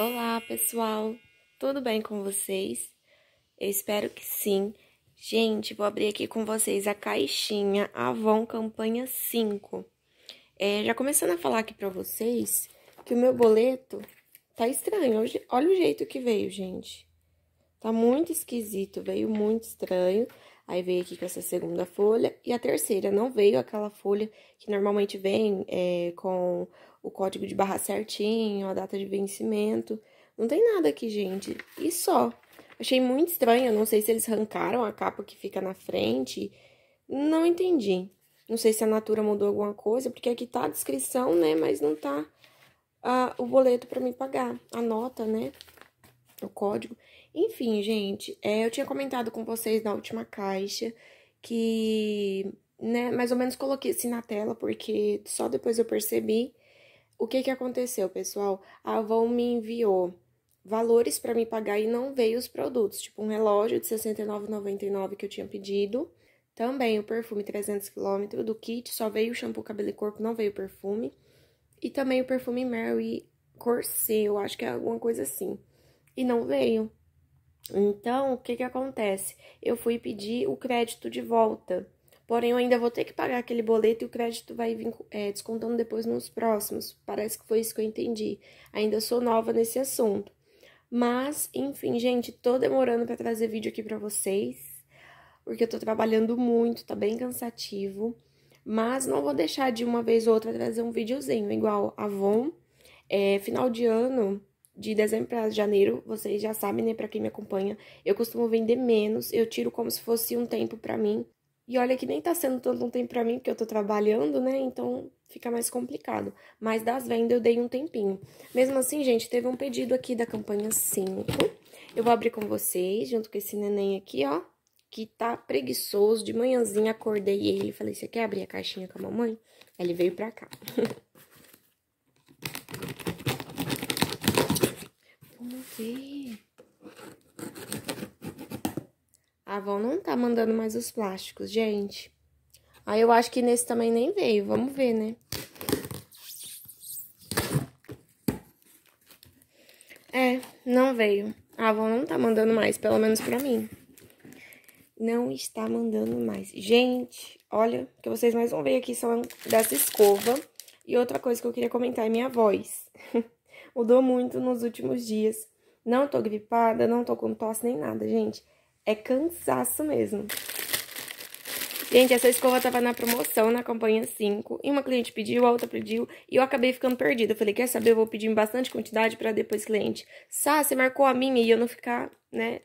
Olá, pessoal. Tudo bem com vocês? Eu espero que sim. Gente, vou abrir aqui com vocês a caixinha Avon Campanha 5. É, já começando a falar aqui para vocês que o meu boleto tá estranho. Olha o jeito que veio, gente. Tá muito esquisito, veio muito estranho. Aí veio aqui com essa segunda folha. E a terceira não veio aquela folha que normalmente vem é, com o código de barra certinho, a data de vencimento. Não tem nada aqui, gente. E só. Achei muito estranho. Não sei se eles arrancaram a capa que fica na frente. Não entendi. Não sei se a Natura mudou alguma coisa, porque aqui tá a descrição, né? Mas não tá uh, o boleto para me pagar. A nota, né? O código. Enfim, gente, é, eu tinha comentado com vocês na última caixa que, né, mais ou menos coloquei assim na tela, porque só depois eu percebi o que, que aconteceu, pessoal? A Avon me enviou valores para me pagar e não veio os produtos, tipo um relógio de R$69,99 69,99 que eu tinha pedido, também o perfume 300km do kit, só veio o shampoo cabelo e corpo, não veio o perfume, e também o perfume Mary Corset, eu acho que é alguma coisa assim, e não veio. Então, o que que acontece? Eu fui pedir o crédito de volta, Porém, eu ainda vou ter que pagar aquele boleto e o crédito vai vir é, descontando depois nos próximos. Parece que foi isso que eu entendi. Ainda sou nova nesse assunto. Mas, enfim, gente, tô demorando para trazer vídeo aqui para vocês, porque eu tô trabalhando muito, tá bem cansativo. Mas não vou deixar de uma vez ou outra trazer um videozinho, igual Avon. É, final de ano, de dezembro para janeiro, vocês já sabem, né, para quem me acompanha, eu costumo vender menos, eu tiro como se fosse um tempo para mim, e olha que nem tá sendo tanto um tempo pra mim, porque eu tô trabalhando, né? Então fica mais complicado. Mas das vendas eu dei um tempinho. Mesmo assim, gente, teve um pedido aqui da campanha 5. Eu vou abrir com vocês, junto com esse neném aqui, ó. Que tá preguiçoso. De manhãzinha acordei ele. e Falei, você quer abrir a caixinha com a mamãe? Aí ele veio pra cá. Vamos ver. A Avon não tá mandando mais os plásticos, gente. Aí eu acho que nesse também nem veio. Vamos ver, né? É, não veio. A Avon não tá mandando mais, pelo menos pra mim. Não está mandando mais. Gente, olha, o que vocês mais vão ver aqui são dessa escova. E outra coisa que eu queria comentar é minha voz. Mudou muito nos últimos dias. Não tô gripada, não tô com tosse nem nada, gente. É cansaço mesmo. Gente, essa escova tava na promoção na campanha 5, e uma cliente pediu, a outra pediu, e eu acabei ficando perdida. Eu falei, quer saber, eu vou pedir em bastante quantidade para depois cliente. Sá, você marcou a minha e eu não ficar, né?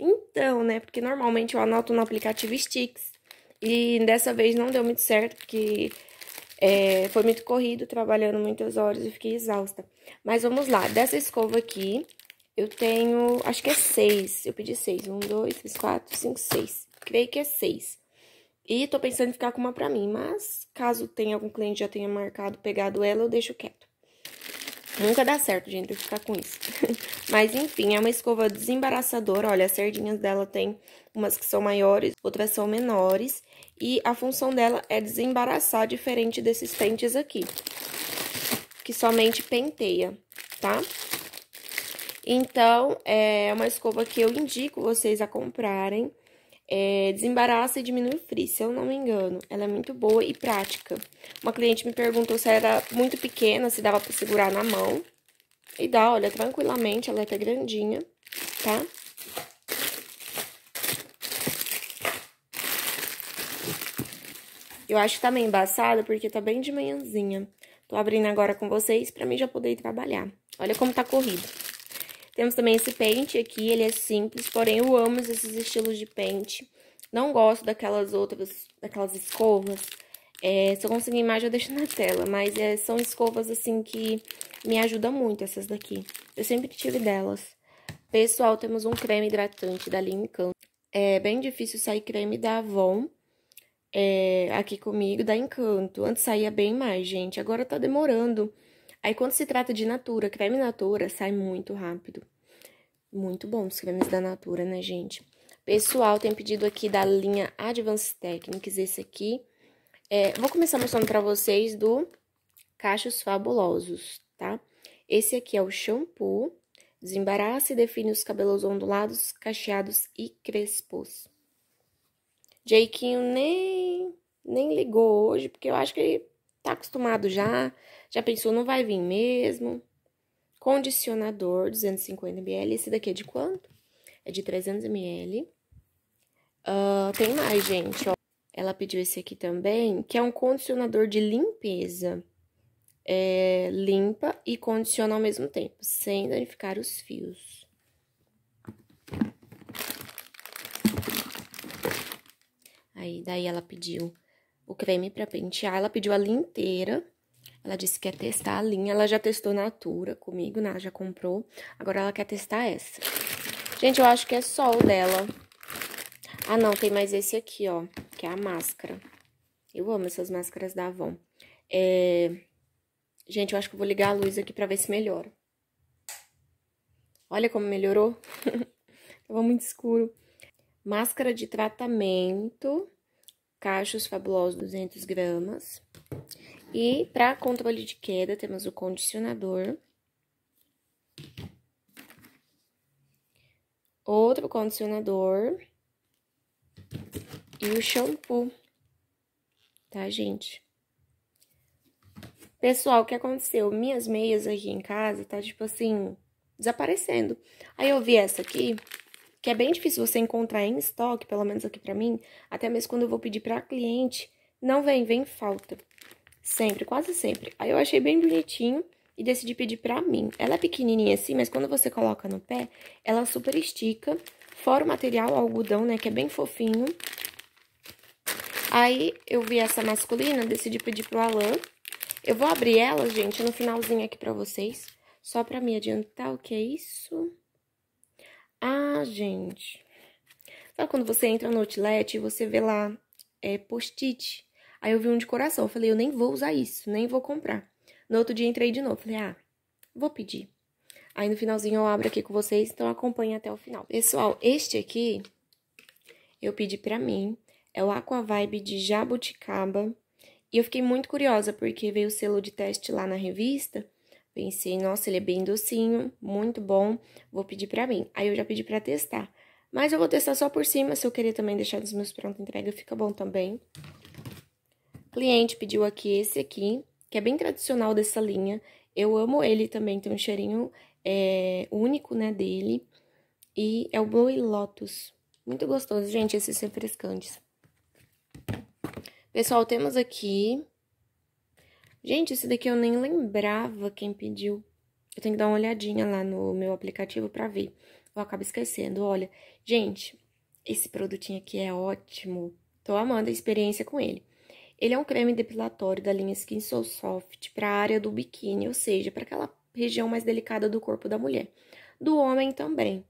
Então, né, porque normalmente eu anoto no aplicativo Sticks, e dessa vez não deu muito certo, porque é, foi muito corrido, trabalhando muitas horas e fiquei exausta. Mas vamos lá, dessa escova aqui, eu tenho, acho que é seis. Eu pedi seis. Um, dois, três, quatro, cinco, seis. Creio que é seis. E tô pensando em ficar com uma pra mim, mas caso tenha algum cliente já tenha marcado, pegado ela, eu deixo quieto. Nunca dá certo, gente, eu ficar com isso. mas enfim, é uma escova desembaraçadora. Olha, as sardinhas dela tem umas que são maiores, outras são menores. E a função dela é desembaraçar, diferente desses pentes aqui. Que somente penteia, tá? Então, é uma escova que eu indico vocês a comprarem. É, desembaraça e diminui o frizz, se eu não me engano. Ela é muito boa e prática. Uma cliente me perguntou se era muito pequena, se dava para segurar na mão. E dá, olha, tranquilamente, ela é até grandinha, tá? Eu acho que tá meio embaçada porque tá bem de manhãzinha. Tô abrindo agora com vocês pra mim já poder ir trabalhar. Olha como tá corrido. Temos também esse pente aqui, ele é simples, porém eu amo esses estilos de pente. Não gosto daquelas outras, daquelas escovas. É, se eu conseguir imagem, eu deixo na tela, mas é, são escovas, assim, que me ajudam muito, essas daqui. Eu sempre tive delas. Pessoal, temos um creme hidratante da Lincoln. É bem difícil sair creme da Avon. É, aqui comigo, da Encanto. Antes saía bem mais, gente. Agora tá demorando Aí quando se trata de Natura, creme Natura sai muito rápido. Muito bom os cremes da Natura, né, gente? Pessoal, tem pedido aqui da linha Advanced Techniques esse aqui. É, vou começar mostrando para vocês do Cachos Fabulosos, tá? Esse aqui é o shampoo. Desembaraça e define os cabelos ondulados, cacheados e crespos. Jaquinho nem, nem ligou hoje, porque eu acho que Tá acostumado já? Já pensou, não vai vir mesmo? Condicionador, 250 ml. Esse daqui é de quanto? É de 300 ml. Uh, tem mais, gente, ó. Ela pediu esse aqui também, que é um condicionador de limpeza. É, limpa e condiciona ao mesmo tempo, sem danificar os fios. Aí, daí ela pediu o creme para pentear. Ela pediu a linha inteira. Ela disse que quer testar a linha. Ela já testou Natura comigo, né? Ela já comprou. Agora ela quer testar essa. Gente, eu acho que é só o dela. Ah, não, tem mais esse aqui, ó, que é a máscara. Eu amo essas máscaras da Avon. É... Gente, eu acho que eu vou ligar a luz aqui pra ver se melhora. Olha como melhorou. Tava muito escuro. Máscara de tratamento cachos fabulosos 200 gramas. E para controle de queda, temos o condicionador. Outro condicionador. E o shampoo, tá, gente? Pessoal, o que aconteceu? Minhas meias aqui em casa tá, tipo assim, desaparecendo. Aí eu vi essa aqui, que é bem difícil você encontrar em estoque, pelo menos aqui para mim, até mesmo quando eu vou pedir para cliente, não vem, vem falta. Sempre, quase sempre. Aí eu achei bem bonitinho e decidi pedir pra mim. Ela é pequenininha assim, mas quando você coloca no pé, ela super estica. Fora o material, o algodão, né, que é bem fofinho. Aí eu vi essa masculina, decidi pedir pro Alan. Eu vou abrir ela, gente, no finalzinho aqui pra vocês. Só pra me adiantar o que é isso. Ah, gente. Sabe quando você entra no outlet e você vê lá é, post-it? Aí eu vi um de coração. Eu falei, eu nem vou usar isso, nem vou comprar. No outro dia entrei de novo. Falei, ah, vou pedir. Aí no finalzinho eu abro aqui com vocês, então acompanha até o final. Pessoal, este aqui eu pedi pra mim. É o Aqua Vibe de Jabuticaba. E eu fiquei muito curiosa, porque veio o selo de teste lá na revista. Pensei, nossa, ele é bem docinho, muito bom, vou pedir para mim. Aí eu já pedi para testar. Mas eu vou testar só por cima, se eu querer também deixar nos meus pronto entrega, fica bom também. Cliente pediu aqui esse aqui, que é bem tradicional dessa linha. Eu amo ele também, tem um cheirinho é, único, né, dele. E é o Blue Lotus. Muito gostoso, gente, esses refrescantes. Pessoal, temos aqui Gente, esse daqui eu nem lembrava quem pediu. Eu tenho que dar uma olhadinha lá no meu aplicativo para ver. Eu acabo esquecendo. Olha, gente, esse produtinho aqui é ótimo. Tô amando a experiência com ele. Ele é um creme depilatório da linha Skin So Soft para a área do biquíni, ou seja, para aquela região mais delicada do corpo da mulher. Do homem também.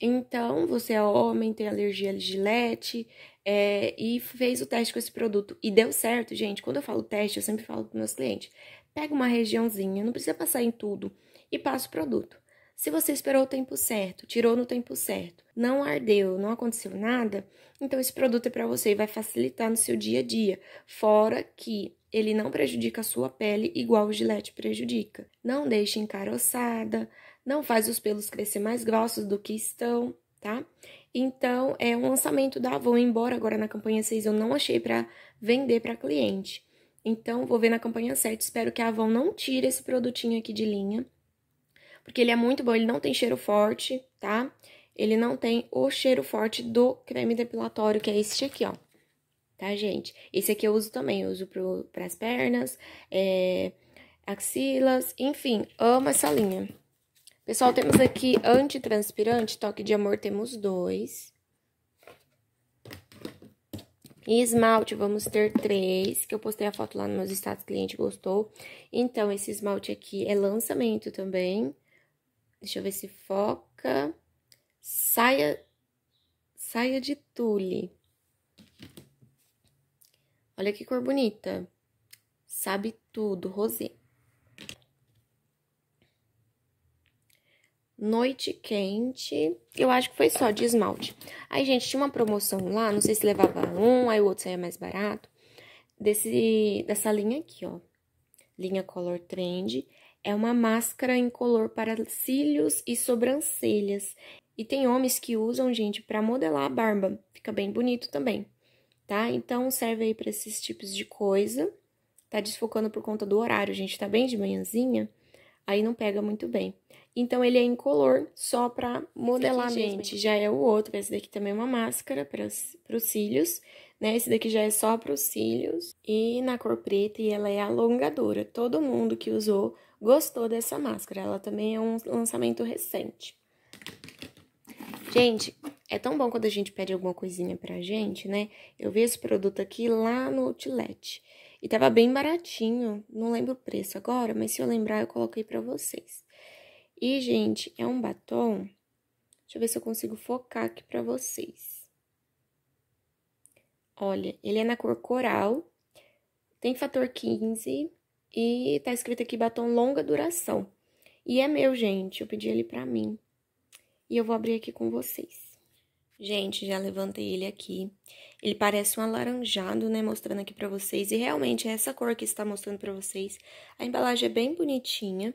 Então, você é homem, tem alergia a gilete, é, e fez o teste com esse produto e deu certo, gente. Quando eu falo teste, eu sempre falo para meus clientes: pega uma regiãozinha, não precisa passar em tudo, e passa o produto. Se você esperou o tempo certo, tirou no tempo certo, não ardeu, não aconteceu nada, então esse produto é para você e vai facilitar no seu dia a dia. Fora que ele não prejudica a sua pele igual o gilete prejudica. Não deixe encaroçada, não faz os pelos crescer mais grossos do que estão, tá? Então, é um lançamento da Avon, embora agora na campanha 6 eu não achei para vender para cliente. Então, vou ver na campanha 7, espero que a Avon não tire esse produtinho aqui de linha, porque ele é muito bom, ele não tem cheiro forte, tá? Ele não tem o cheiro forte do creme depilatório, que é este aqui, ó tá, gente? Esse aqui eu uso também, eu uso pro, pras pernas, é, axilas, enfim, amo essa linha. Pessoal, temos aqui antitranspirante, toque de amor, temos dois. E esmalte, vamos ter três, que eu postei a foto lá nos meus status, cliente gostou. Então, esse esmalte aqui é lançamento também. Deixa eu ver se foca. Saia, saia de tule. Olha que cor bonita. Sabe tudo, rosé. Noite Quente. Eu acho que foi só de esmalte. Aí, gente, tinha uma promoção lá, não sei se levava um, aí o outro saía mais barato. Desse, dessa linha aqui, ó. Linha Color Trend. É uma máscara em color para cílios e sobrancelhas. E tem homens que usam, gente, para modelar a barba. Fica bem bonito também, tá? Então, serve aí para esses tipos de coisa. Tá desfocando por conta do horário, gente. Tá bem de manhãzinha aí não pega muito bem. Então, ele é incolor só para modelar a gente. Já é o outro. Esse daqui também é uma máscara para os cílios, né? Esse daqui já é só para os cílios. E na cor preta, e ela é alongadora. Todo mundo que usou gostou dessa máscara. Ela também é um lançamento recente. Gente, é tão bom quando a gente pede alguma coisinha pra gente, né? Eu vi esse produto aqui lá no Outlet. E tava bem baratinho, não lembro o preço agora, mas se eu lembrar eu coloquei para vocês. E, gente, é um batom. Deixa eu ver se eu consigo focar aqui para vocês. Olha, ele é na cor coral, tem fator 15 e tá escrito aqui batom longa duração. E é meu, gente, eu pedi ele pra mim. E eu vou abrir aqui com vocês. Gente, já levantei ele aqui. Ele parece um alaranjado, né? Mostrando aqui pra vocês. E realmente é essa cor que está mostrando pra vocês. A embalagem é bem bonitinha.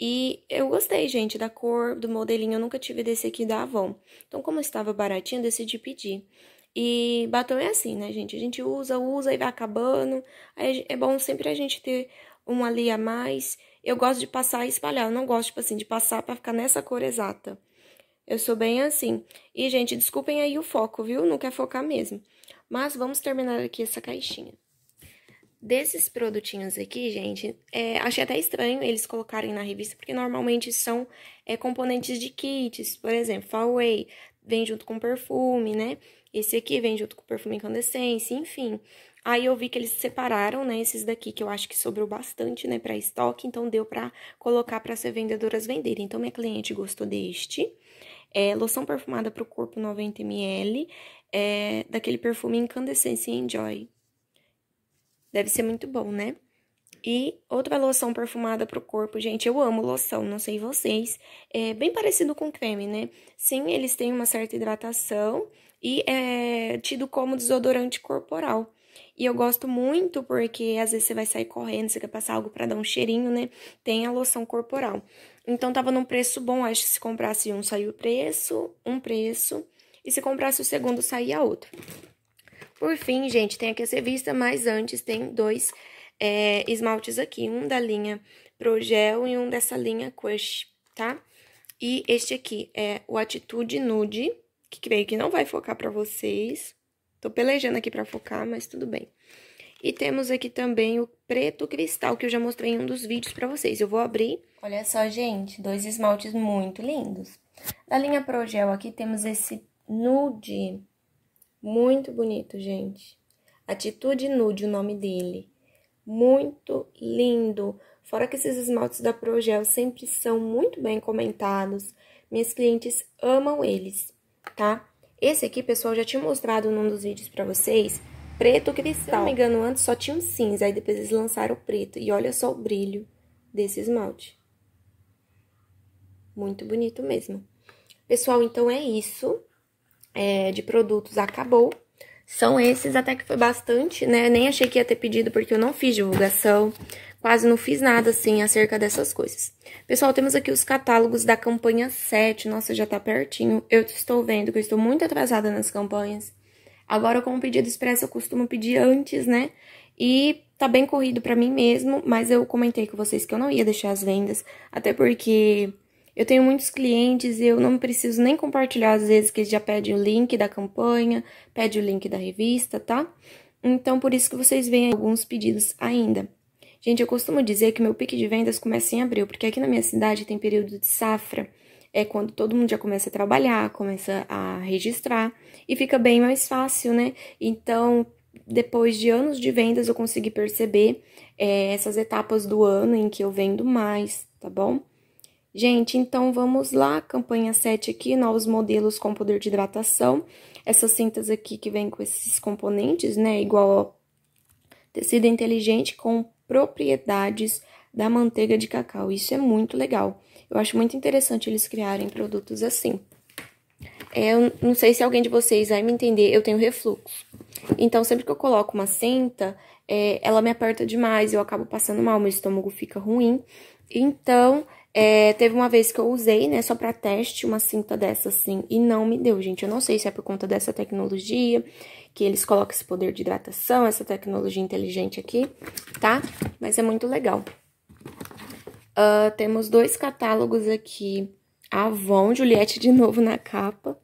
E eu gostei, gente, da cor, do modelinho. Eu nunca tive desse aqui da Avon. Então, como estava baratinho, decidi pedir. E batom é assim, né, gente? A gente usa, usa e vai acabando. Aí é bom sempre a gente ter um ali a mais. Eu gosto de passar e espalhar. Eu não gosto, tipo assim, de passar pra ficar nessa cor exata. Eu sou bem assim. E, gente, desculpem aí o foco, viu? Não quer focar mesmo. Mas vamos terminar aqui essa caixinha. Desses produtinhos aqui, gente, é, achei até estranho eles colocarem na revista, porque normalmente são é, componentes de kits, por exemplo, Faway vem junto com perfume, né? Esse aqui vem junto com perfume incandescente, enfim. Aí eu vi que eles separaram, né, esses daqui, que eu acho que sobrou bastante, né, para estoque, então deu para colocar para as vendedoras venderem. Então, minha cliente gostou deste é loção perfumada para o corpo 90ml, é, daquele perfume incandescência Enjoy. Deve ser muito bom, né? E outra loção perfumada para o corpo, gente, eu amo loção, não sei vocês. É bem parecido com creme, né? Sim, eles têm uma certa hidratação e é tido como desodorante corporal. E eu gosto muito porque às vezes você vai sair correndo, você quer passar algo para dar um cheirinho, né? Tem a loção corporal. Então tava num preço bom, acho que se comprasse um saiu o preço, um preço, e se comprasse o segundo saía outro. Por fim, gente, tem aqui essa revista, mas antes tem dois é, esmaltes aqui, um da linha Progel e um dessa linha Crush, tá? E este aqui é o Atitude Nude, que creio que não vai focar pra vocês. Tô pelejando aqui pra focar, mas tudo bem. E temos aqui também o preto cristal, que eu já mostrei em um dos vídeos para vocês. Eu vou abrir. Olha só, gente, dois esmaltes muito lindos. Da linha Progel aqui temos esse nude, muito bonito, gente. Atitude Nude, o nome dele. Muito lindo. Fora que esses esmaltes da Progel sempre são muito bem comentados. Minhas clientes amam eles, tá? Esse aqui, pessoal, já tinha mostrado num dos vídeos para vocês preto cristal. Se não me engano, antes só tinha um cinza, aí depois eles lançaram o preto. E olha só o brilho desse esmalte. Muito bonito mesmo. Pessoal, então é isso. É, de produtos acabou. São esses, até que foi bastante, né? Nem achei que ia ter pedido, porque eu não fiz divulgação. Quase não fiz nada, assim, acerca dessas coisas. Pessoal, temos aqui os catálogos da campanha 7. Nossa, já tá pertinho. Eu estou vendo que eu estou muito atrasada nas campanhas. Agora, com o pedido expresso, eu costumo pedir antes, né? E tá bem corrido para mim mesmo, mas eu comentei com vocês que eu não ia deixar as vendas, até porque eu tenho muitos clientes e eu não preciso nem compartilhar às vezes que eles já pedem o link da campanha, pede o link da revista, tá? Então, por isso que vocês veem alguns pedidos ainda. Gente, eu costumo dizer que meu pique de vendas começa em abril, porque aqui na minha cidade tem período de safra. É quando todo mundo já começa a trabalhar, começa a registrar e fica bem mais fácil, né? Então, depois de anos de vendas, eu consegui perceber é, essas etapas do ano em que eu vendo mais, tá bom? Gente, então vamos lá, campanha 7 aqui, novos modelos com poder de hidratação. Essas cintas aqui que vem com esses componentes, né, igual tecido inteligente com propriedades da manteiga de cacau. Isso é muito legal. Eu acho muito interessante eles criarem produtos assim. É, eu não sei se alguém de vocês vai me entender, eu tenho refluxo. Então, sempre que eu coloco uma senta, é, ela me aperta demais, eu acabo passando mal, meu estômago fica ruim. Então, é, teve uma vez que eu usei, né, só pra teste, uma cinta dessa assim, e não me deu, gente. Eu não sei se é por conta dessa tecnologia, que eles colocam esse poder de hidratação, essa tecnologia inteligente aqui, tá? Mas é muito legal. Uh, temos dois catálogos aqui Avon, Juliette de novo na capa.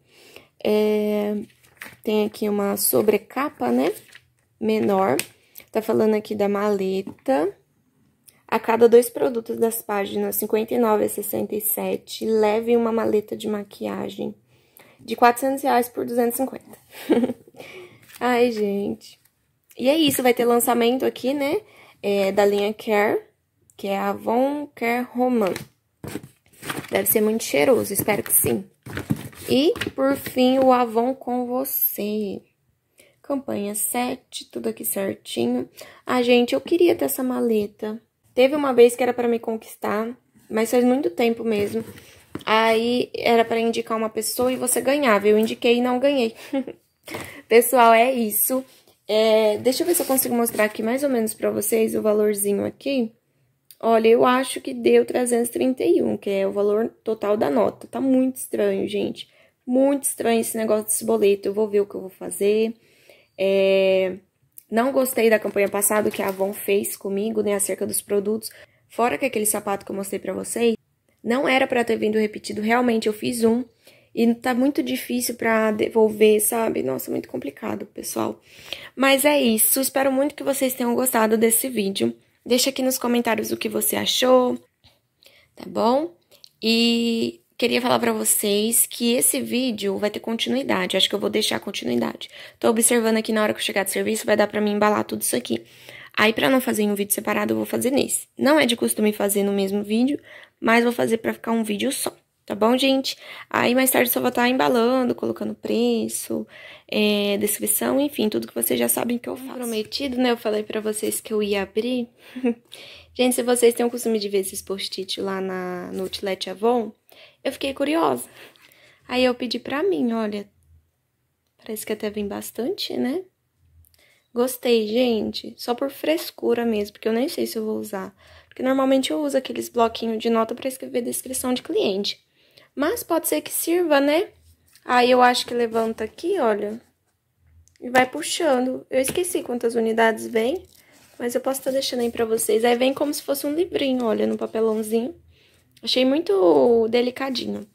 É, tem aqui uma sobrecapa, né? Menor. Tá falando aqui da maleta. A cada dois produtos das páginas 59 a 67, leve uma maleta de maquiagem de 400 reais por 250. Ai, gente. E é isso, vai ter lançamento aqui, né? É, da linha Care, que é a Avon Care Roman. Deve ser muito cheiroso, espero que sim. E, por fim, o Avon com você. Campanha 7, tudo aqui certinho. Ah, gente, eu queria ter essa maleta. Teve uma vez que era para me conquistar, mas faz muito tempo mesmo. Aí era para indicar uma pessoa e você ganhava. Eu indiquei e não ganhei. Pessoal, é isso. É, deixa eu ver se eu consigo mostrar aqui mais ou menos para vocês o valorzinho aqui. Olha, eu acho que deu 331, que é o valor total da nota. Tá muito estranho, gente. Muito estranho esse negócio desse boleto. Eu vou ver o que eu vou fazer. É... Não gostei da campanha passada que a Avon fez comigo, né, acerca dos produtos. Fora que aquele sapato que eu mostrei pra vocês, não era para ter vindo repetido. Realmente, eu fiz um. E tá muito difícil para devolver, sabe? Nossa, muito complicado, pessoal. Mas é isso. Espero muito que vocês tenham gostado desse vídeo. Deixa aqui nos comentários o que você achou, tá bom? E queria falar para vocês que esse vídeo vai ter continuidade. Acho que eu vou deixar continuidade. Tô observando aqui na hora que eu chegar do serviço, vai dar para mim embalar tudo isso aqui. Aí, para não fazer em um vídeo separado, eu vou fazer nesse. Não é de costume fazer no mesmo vídeo, mas vou fazer para ficar um vídeo só. Tá bom, gente? Aí mais tarde só vou estar tá embalando, colocando preço, é, descrição, enfim, tudo que vocês já sabem que eu faço. Prometido, né? Eu falei pra vocês que eu ia abrir. gente, se vocês têm o costume de ver esses post-it lá na, no Outlet Avon, eu fiquei curiosa. Aí eu pedi pra mim, olha, parece que até vem bastante, né? Gostei, gente, só por frescura mesmo, porque eu nem sei se eu vou usar. Porque normalmente eu uso aqueles bloquinhos de nota para escrever descrição de cliente. Mas pode ser que sirva, né? Aí eu acho que levanta aqui, olha. E vai puxando. Eu esqueci quantas unidades vem, mas eu posso estar tá deixando aí pra vocês. Aí vem como se fosse um livrinho, olha, no papelãozinho. Achei muito delicadinho.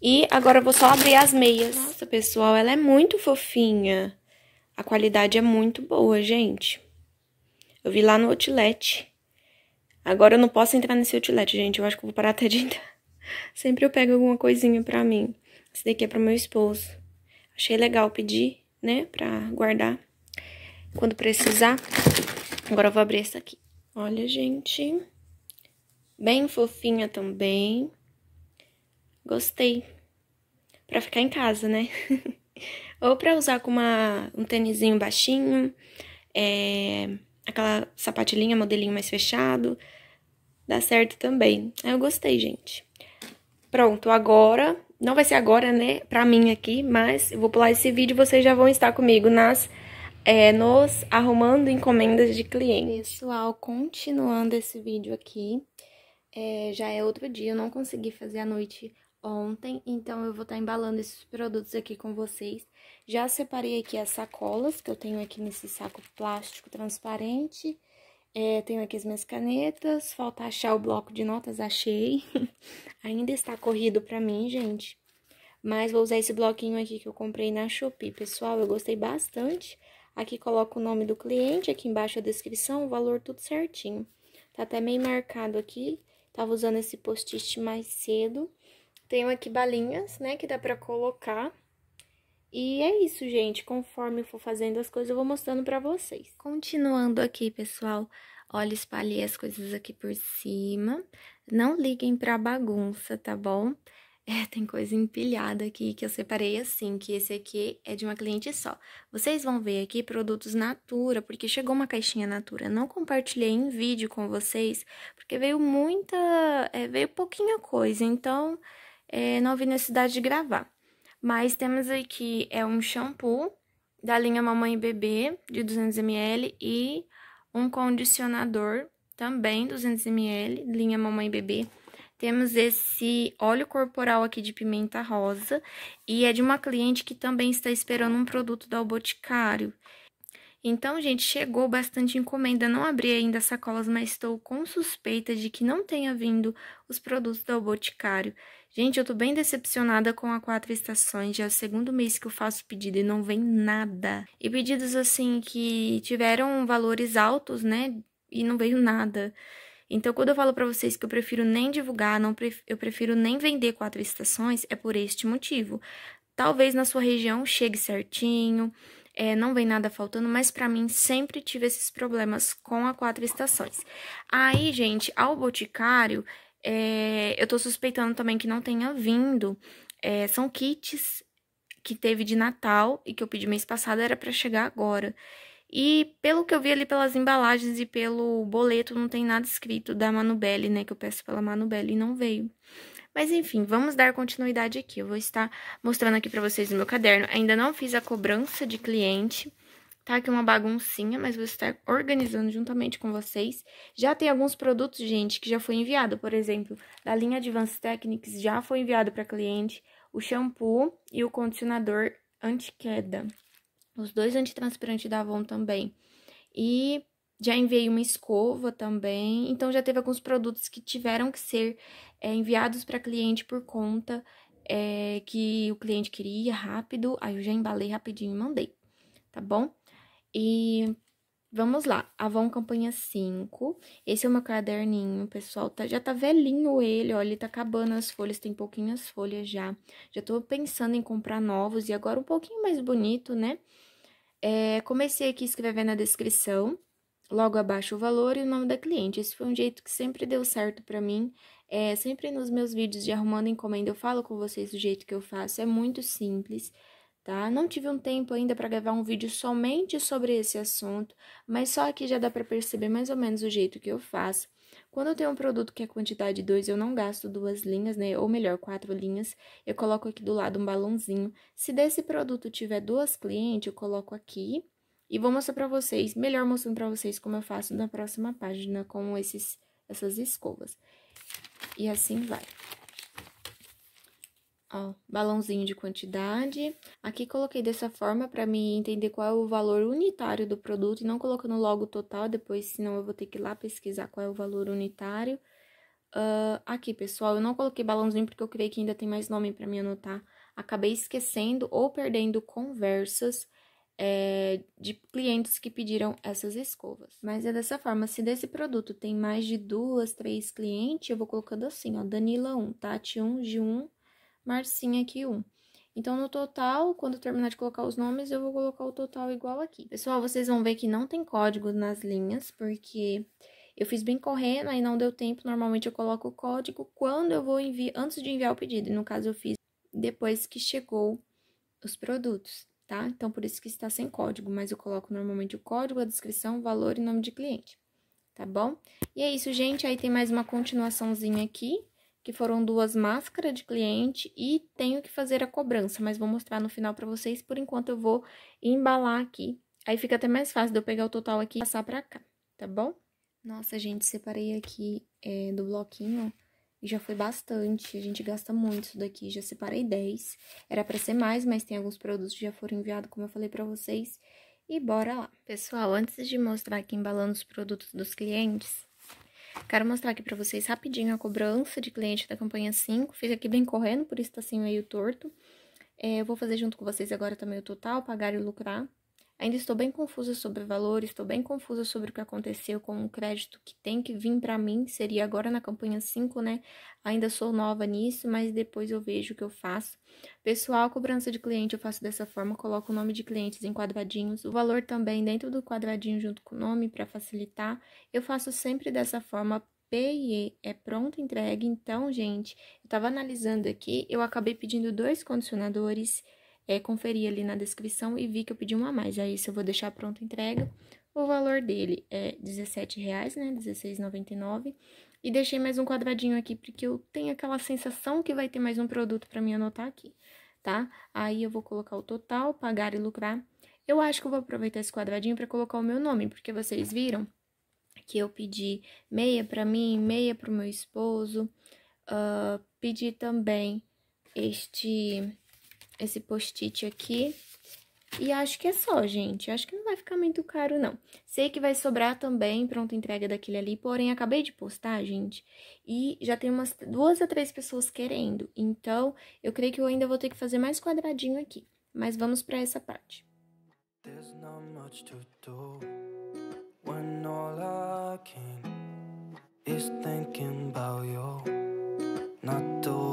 E agora eu vou só abrir as meias. Nossa, pessoal, ela é muito fofinha. A qualidade é muito boa, gente. Eu vi lá no outlet. Agora eu não posso entrar nesse outlet, gente. Eu acho que eu vou parar até de entrar. Sempre eu pego alguma coisinha pra mim. Esse daqui é pro meu esposo. Achei legal pedir, né? Pra guardar quando precisar. Agora eu vou abrir essa aqui. Olha, gente. Bem fofinha também. Gostei. Pra ficar em casa, né? Ou pra usar com uma, um tênisinho baixinho. É, aquela sapatilhinha, modelinho mais fechado. Dá certo também. Ah, eu gostei, gente. Pronto, agora, não vai ser agora, né, pra mim aqui, mas eu vou pular esse vídeo e vocês já vão estar comigo nas, é, nos arrumando encomendas de clientes. Pessoal, continuando esse vídeo aqui, é, já é outro dia, eu não consegui fazer à noite ontem, então eu vou estar embalando esses produtos aqui com vocês. Já separei aqui as sacolas que eu tenho aqui nesse saco plástico transparente, é, tenho aqui as minhas canetas, falta achar o bloco de notas, achei. Ainda está corrido para mim, gente. Mas vou usar esse bloquinho aqui que eu comprei na Shopee, pessoal, eu gostei bastante. Aqui coloco o nome do cliente, aqui embaixo a descrição, o valor tudo certinho. Tá até meio marcado aqui, tava usando esse post-it mais cedo. Tenho aqui balinhas, né, que dá pra colocar. E é isso, gente. Conforme eu for fazendo as coisas, eu vou mostrando pra vocês. Continuando aqui, pessoal. Olha, espalhei as coisas aqui por cima. Não liguem pra bagunça, tá bom? É, tem coisa empilhada aqui que eu separei assim, que esse aqui é de uma cliente só. Vocês vão ver aqui produtos Natura, porque chegou uma caixinha Natura. Não compartilhei em vídeo com vocês, porque veio muita... É, veio pouquinha coisa, então é, não houve necessidade de gravar. Mas temos aqui é um shampoo da linha Mamãe e Bebê de 200ml e um condicionador também 200ml, linha Mamãe e Bebê. Temos esse óleo corporal aqui de pimenta rosa e é de uma cliente que também está esperando um produto da Alboticário Boticário. Então, gente, chegou bastante encomenda. Não abri ainda as sacolas, mas estou com suspeita de que não tenha vindo os produtos da Alboticário Boticário. Gente, eu tô bem decepcionada com a Quatro Estações. Já é o segundo mês que eu faço pedido e não vem nada. E pedidos assim que tiveram valores altos, né? E não veio nada. Então, quando eu falo para vocês que eu prefiro nem divulgar, não pref... eu prefiro nem vender quatro estações, é por este motivo. Talvez na sua região chegue certinho, é, não vem nada faltando, mas para mim sempre tive esses problemas com a quatro estações. Aí, gente, ao boticário, é, eu tô suspeitando também que não tenha vindo. É, são kits que teve de Natal e que eu pedi mês passado, era para chegar agora. E pelo que eu vi ali pelas embalagens e pelo boleto, não tem nada escrito da Manubelli, né? Que eu peço pela Manubelli e não veio. Mas enfim, vamos dar continuidade aqui. Eu vou estar mostrando aqui para vocês no meu caderno. Ainda não fiz a cobrança de cliente. Tá aqui uma baguncinha, mas vou estar organizando juntamente com vocês. Já tem alguns produtos, gente, que já foi enviado. Por exemplo, da linha Advanced Techniques já foi enviado para cliente o shampoo e o condicionador anti-queda. Os dois antitranspirantes da Avon também. E já enviei uma escova também. Então, já teve alguns produtos que tiveram que ser é, enviados para cliente por conta é, que o cliente queria rápido. Aí eu já embalei rapidinho e mandei, tá bom? E vamos lá, Avon Campanha 5. Esse é o meu caderninho, pessoal. Tá, já tá velhinho ele, ó. Ele tá acabando as folhas, tem pouquinhas folhas já. Já tô pensando em comprar novos e agora um pouquinho mais bonito, né? É, comecei aqui escrevendo na descrição, logo abaixo o valor e o nome da cliente. Esse foi um jeito que sempre deu certo para mim. É, sempre nos meus vídeos de arrumando encomenda eu falo com vocês do jeito que eu faço. É muito simples tá? Não tive um tempo ainda para gravar um vídeo somente sobre esse assunto, mas só aqui já dá para perceber mais ou menos o jeito que eu faço. Quando eu tenho um produto que é quantidade 2, eu não gasto duas linhas, né? Ou melhor, quatro linhas. Eu coloco aqui do lado um balãozinho. Se desse produto tiver duas clientes, eu coloco aqui. E vou mostrar para vocês, melhor mostrando para vocês como eu faço na próxima página com esses, essas escovas. E assim vai. Ó, balãozinho de quantidade. Aqui coloquei dessa forma para me entender qual é o valor unitário do produto e não colocando logo o total, depois senão eu vou ter que ir lá pesquisar qual é o valor unitário. Uh, aqui, pessoal, eu não coloquei balãozinho porque eu creio que ainda tem mais nome para me anotar. Acabei esquecendo ou perdendo conversas é, de clientes que pediram essas escovas. Mas é dessa forma, se desse produto tem mais de duas, três clientes, eu vou colocando assim, ó, Danila 1, Tati 1, G1, Marcinha aqui um. Então, no total, quando eu terminar de colocar os nomes, eu vou colocar o total igual aqui. Pessoal, vocês vão ver que não tem código nas linhas, porque eu fiz bem correndo, aí não deu tempo. Normalmente eu coloco o código quando eu vou enviar, antes de enviar o pedido. No caso, eu fiz depois que chegou os produtos, tá? Então, por isso que está sem código, mas eu coloco normalmente o código, a descrição, o valor e nome de cliente, tá bom? E é isso, gente. Aí tem mais uma continuaçãozinha aqui que foram duas máscaras de cliente e tenho que fazer a cobrança, mas vou mostrar no final para vocês. Por enquanto, eu vou embalar aqui. Aí fica até mais fácil de eu pegar o total aqui e passar para cá, tá bom? Nossa, gente, separei aqui é, do bloquinho e já foi bastante. A gente gasta muito isso daqui, já separei 10. Era para ser mais, mas tem alguns produtos que já foram enviados, como eu falei para vocês. E bora lá. Pessoal, antes de mostrar aqui embalando os produtos dos clientes, Quero mostrar aqui para vocês rapidinho a cobrança de cliente da campanha 5. Fiz aqui bem correndo, por isso tá assim meio torto. É, eu vou fazer junto com vocês agora também o total, pagar e lucrar. Ainda estou bem confusa sobre o valor, estou bem confusa sobre o que aconteceu com o crédito que tem que vir para mim, seria agora na campanha 5, né? Ainda sou nova nisso, mas depois eu vejo o que eu faço. Pessoal, cobrança de cliente eu faço dessa forma, coloco o nome de clientes em quadradinhos, o valor também dentro do quadradinho junto com o nome para facilitar. Eu faço sempre dessa forma, PIE é pronta entrega. Então, gente, eu estava analisando aqui, eu acabei pedindo dois condicionadores é, conferi ali na descrição e vi que eu pedi uma a mais. Aí, se eu vou deixar pronta entrega, o valor dele é R$17,00, né? R$16,99. E deixei mais um quadradinho aqui, porque eu tenho aquela sensação que vai ter mais um produto para mim anotar aqui, tá? Aí eu vou colocar o total, pagar e lucrar. Eu acho que eu vou aproveitar esse quadradinho para colocar o meu nome, porque vocês viram que eu pedi meia para mim, meia para meu esposo. Uh, pedi também este esse post-it aqui. E acho que é só, gente. Acho que não vai ficar muito caro, não. Sei que vai sobrar também pronta entrega daquele ali, porém acabei de postar, gente, e já tem umas duas a três pessoas querendo. Então, eu creio que eu ainda vou ter que fazer mais quadradinho aqui. Mas vamos para essa parte. There's not much to do when all I can is thinking about you, not doing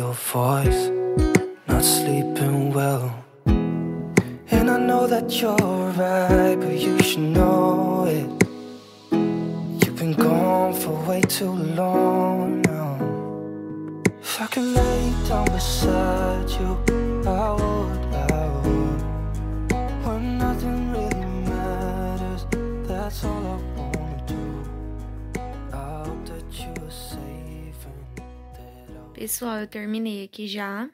your voice, not sleeping well. And I know that you're right, but you should know it. You've been gone for way too long now. If I could lay down beside you, I would. Pessoal, eu terminei aqui já.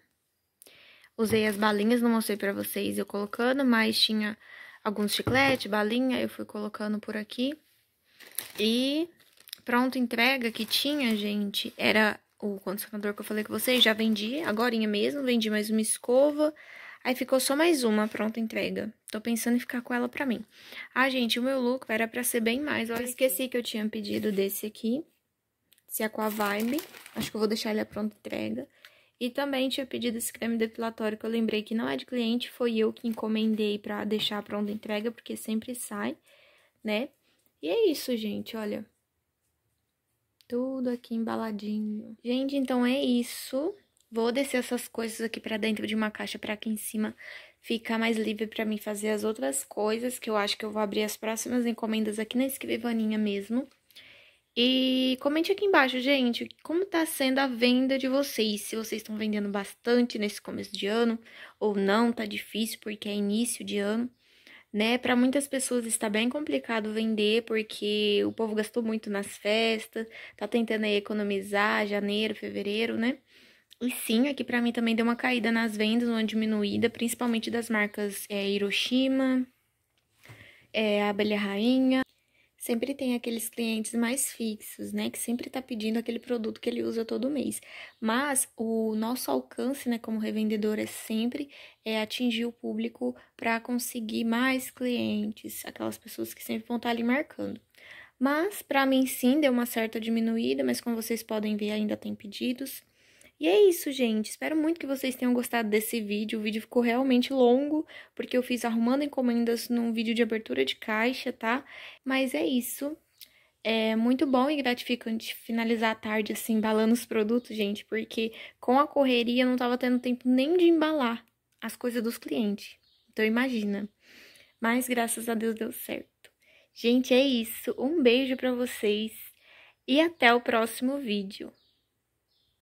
Usei as balinhas, não mostrei pra vocês eu colocando, mas tinha alguns chiclete, balinha, eu fui colocando por aqui. E pronto, entrega que tinha, gente, era o condicionador que eu falei com vocês, já vendi, agorinha mesmo, vendi mais uma escova. Aí ficou só mais uma pronta entrega. Tô pensando em ficar com ela pra mim. Ah, gente, o meu look era pra ser bem mais. Eu esqueci que eu tinha pedido desse aqui se é com a Vibe. Acho que eu vou deixar ele a pronta entrega. E também tinha pedido esse creme depilatório que eu lembrei que não é de cliente, foi eu que encomendei pra deixar a pronta entrega, porque sempre sai, né? E é isso, gente, olha. Tudo aqui embaladinho. Gente, então é isso. Vou descer essas coisas aqui pra dentro de uma caixa pra aqui em cima ficar mais livre pra mim fazer as outras coisas, que eu acho que eu vou abrir as próximas encomendas aqui na escrivaninha mesmo. E comente aqui embaixo, gente, como está sendo a venda de vocês. Se vocês estão vendendo bastante nesse começo de ano ou não, tá difícil porque é início de ano, né? Para muitas pessoas está bem complicado vender porque o povo gastou muito nas festas, tá tentando aí economizar janeiro, fevereiro, né? E sim, aqui para mim também deu uma caída nas vendas, uma diminuída, principalmente das marcas é, Hiroshima, é, Abelha Rainha. Sempre tem aqueles clientes mais fixos, né? Que sempre está pedindo aquele produto que ele usa todo mês. Mas o nosso alcance, né, como revendedor, é sempre é, atingir o público para conseguir mais clientes, aquelas pessoas que sempre vão estar tá ali marcando. Mas, para mim, sim, deu uma certa diminuída, mas como vocês podem ver, ainda tem pedidos. E é isso, gente. Espero muito que vocês tenham gostado desse vídeo. O vídeo ficou realmente longo, porque eu fiz arrumando encomendas num vídeo de abertura de caixa, tá? Mas é isso. É muito bom e gratificante finalizar a tarde, assim, embalando os produtos, gente, porque com a correria eu não tava tendo tempo nem de embalar as coisas dos clientes. Então, imagina. Mas graças a Deus deu certo. Gente, é isso. Um beijo pra vocês e até o próximo vídeo.